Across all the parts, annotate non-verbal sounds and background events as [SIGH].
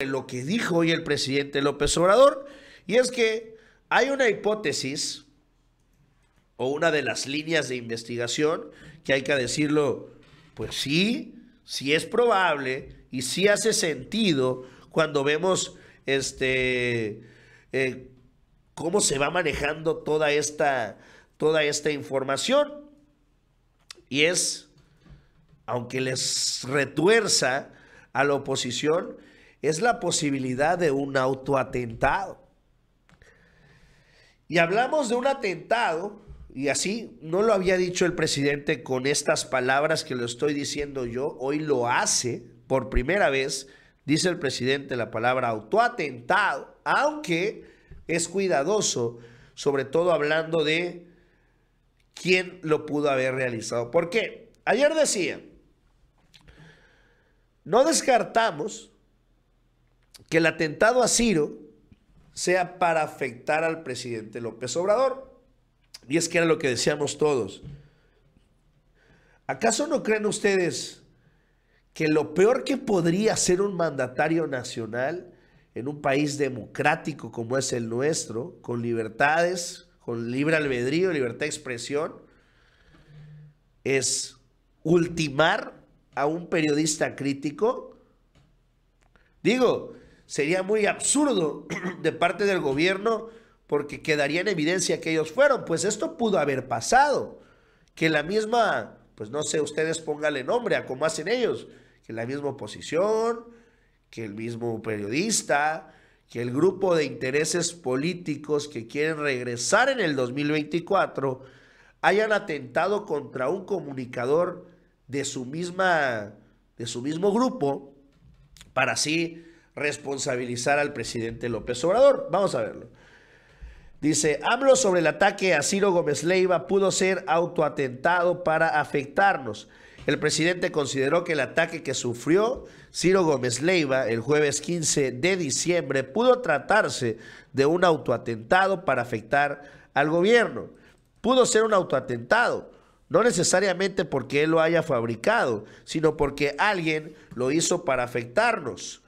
lo que dijo hoy el presidente López Obrador, y es que hay una hipótesis o una de las líneas de investigación que hay que decirlo, pues sí, sí es probable y sí hace sentido cuando vemos este eh, cómo se va manejando toda esta toda esta información y es aunque les retuerza a la oposición es la posibilidad de un autoatentado. Y hablamos de un atentado, y así no lo había dicho el presidente con estas palabras que lo estoy diciendo yo, hoy lo hace por primera vez, dice el presidente la palabra autoatentado, aunque es cuidadoso, sobre todo hablando de quién lo pudo haber realizado. ¿Por qué? Ayer decía, no descartamos que el atentado a Ciro sea para afectar al presidente López Obrador. Y es que era lo que decíamos todos. ¿Acaso no creen ustedes que lo peor que podría hacer un mandatario nacional en un país democrático como es el nuestro, con libertades, con libre albedrío, libertad de expresión, es ultimar a un periodista crítico? Digo, sería muy absurdo [CLEARS THROAT] de parte del gobierno porque quedaría en evidencia que ellos fueron. Pues esto pudo haber pasado. Que la misma, pues no sé, ustedes pónganle nombre a cómo hacen ellos. Que la misma oposición, que el mismo periodista, que el grupo de intereses políticos que quieren regresar en el 2024 hayan atentado contra un comunicador de su misma de su mismo grupo para así responsabilizar al presidente López Obrador. Vamos a verlo. Dice, hablo sobre el ataque a Ciro Gómez Leiva pudo ser autoatentado para afectarnos. El presidente consideró que el ataque que sufrió Ciro Gómez Leiva el jueves 15 de diciembre pudo tratarse de un autoatentado para afectar al gobierno. Pudo ser un autoatentado, no necesariamente porque él lo haya fabricado, sino porque alguien lo hizo para afectarnos.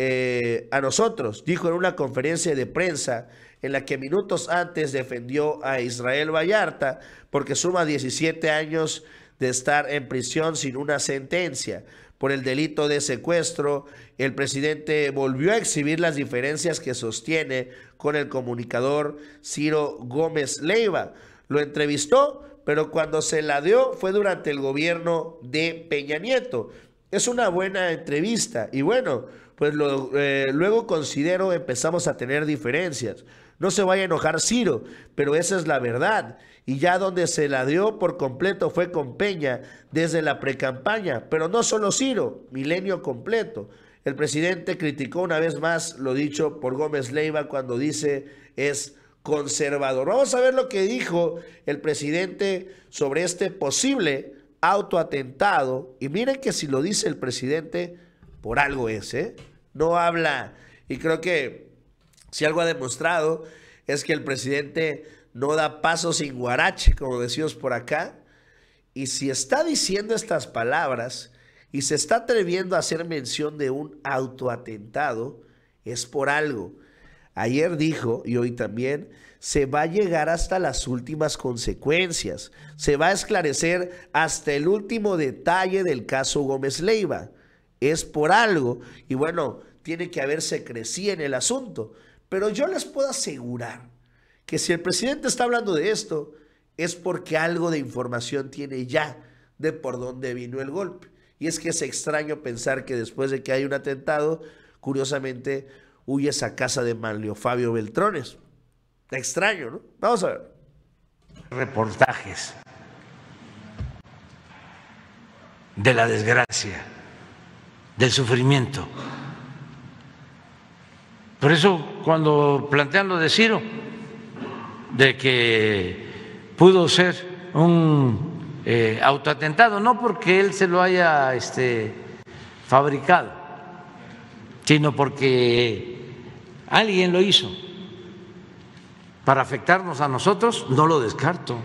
Eh, a nosotros, dijo en una conferencia de prensa en la que minutos antes defendió a Israel Vallarta porque suma 17 años de estar en prisión sin una sentencia por el delito de secuestro, el presidente volvió a exhibir las diferencias que sostiene con el comunicador Ciro Gómez Leiva. Lo entrevistó, pero cuando se la dio fue durante el gobierno de Peña Nieto es una buena entrevista. Y bueno, pues eh, luego considero empezamos a tener diferencias. No se vaya a enojar Ciro, pero esa es la verdad. Y ya donde se la dio por completo fue con Peña desde la precampaña. Pero no solo Ciro, milenio completo. El presidente criticó una vez más lo dicho por Gómez Leiva cuando dice es conservador. Vamos a ver lo que dijo el presidente sobre este posible autoatentado. Y miren que si lo dice el presidente, por algo es, ¿eh? No habla. Y creo que si algo ha demostrado es que el presidente no da paso sin guarache, como decimos por acá. Y si está diciendo estas palabras y se está atreviendo a hacer mención de un autoatentado, es por algo ayer dijo y hoy también, se va a llegar hasta las últimas consecuencias, se va a esclarecer hasta el último detalle del caso Gómez Leiva. Es por algo y bueno, tiene que haber secrecía en el asunto. Pero yo les puedo asegurar que si el presidente está hablando de esto, es porque algo de información tiene ya de por dónde vino el golpe. Y es que es extraño pensar que después de que hay un atentado, curiosamente huyes a casa de Manlio Fabio Beltrones. Te Extraño, ¿no? Vamos a ver. Reportajes de la desgracia, del sufrimiento. Por eso cuando plantean lo de Ciro, de que pudo ser un eh, autoatentado, no porque él se lo haya este, fabricado, sino porque alguien lo hizo para afectarnos a nosotros, no lo descarto.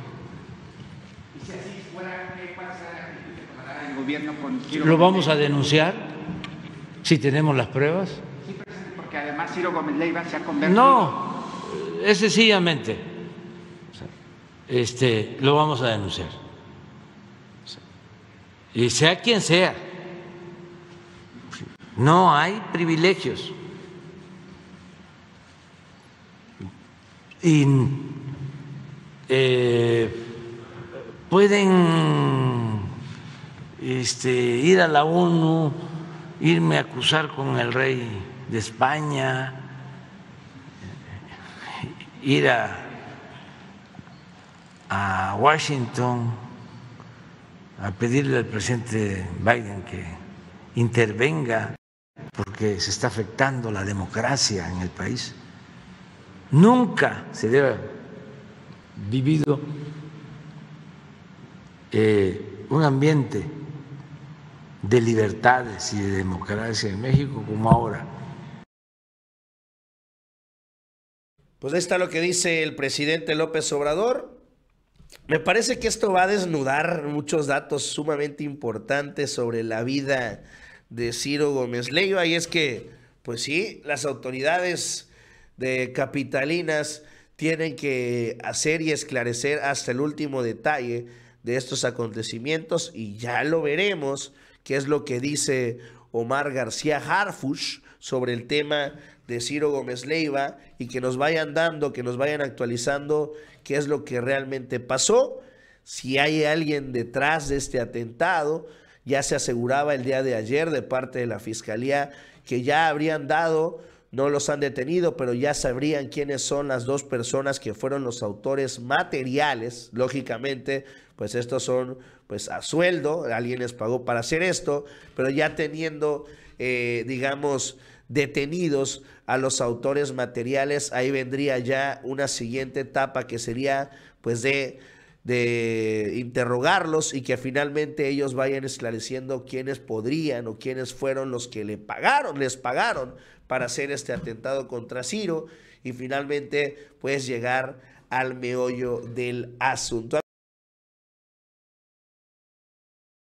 Lo vamos a denunciar si tenemos las pruebas. porque además Ciro Gómez Leiva se ha convertido. No, es sencillamente. Este, lo vamos a denunciar. Y sea quien sea, no hay privilegios. y eh, pueden este, ir a la ONU, irme a acusar con el rey de España, ir a, a Washington a pedirle al presidente Biden que intervenga porque se está afectando la democracia en el país. Nunca se debe vivido eh, un ambiente de libertades y de democracia en México como ahora. Pues ahí está lo que dice el presidente López Obrador. Me parece que esto va a desnudar muchos datos sumamente importantes sobre la vida de Ciro Gómez Leiva y es que, pues sí, las autoridades de capitalinas tienen que hacer y esclarecer hasta el último detalle de estos acontecimientos y ya lo veremos, qué es lo que dice Omar García Harfush sobre el tema de Ciro Gómez Leiva y que nos vayan dando, que nos vayan actualizando qué es lo que realmente pasó, si hay alguien detrás de este atentado. Ya se aseguraba el día de ayer de parte de la Fiscalía que ya habrían dado no los han detenido, pero ya sabrían quiénes son las dos personas que fueron los autores materiales. Lógicamente, pues estos son pues a sueldo, alguien les pagó para hacer esto, pero ya teniendo, eh, digamos, detenidos a los autores materiales, ahí vendría ya una siguiente etapa que sería pues de de interrogarlos y que finalmente ellos vayan esclareciendo quiénes podrían o quiénes fueron los que le pagaron, les pagaron para hacer este atentado contra Ciro y finalmente pues llegar al meollo del asunto.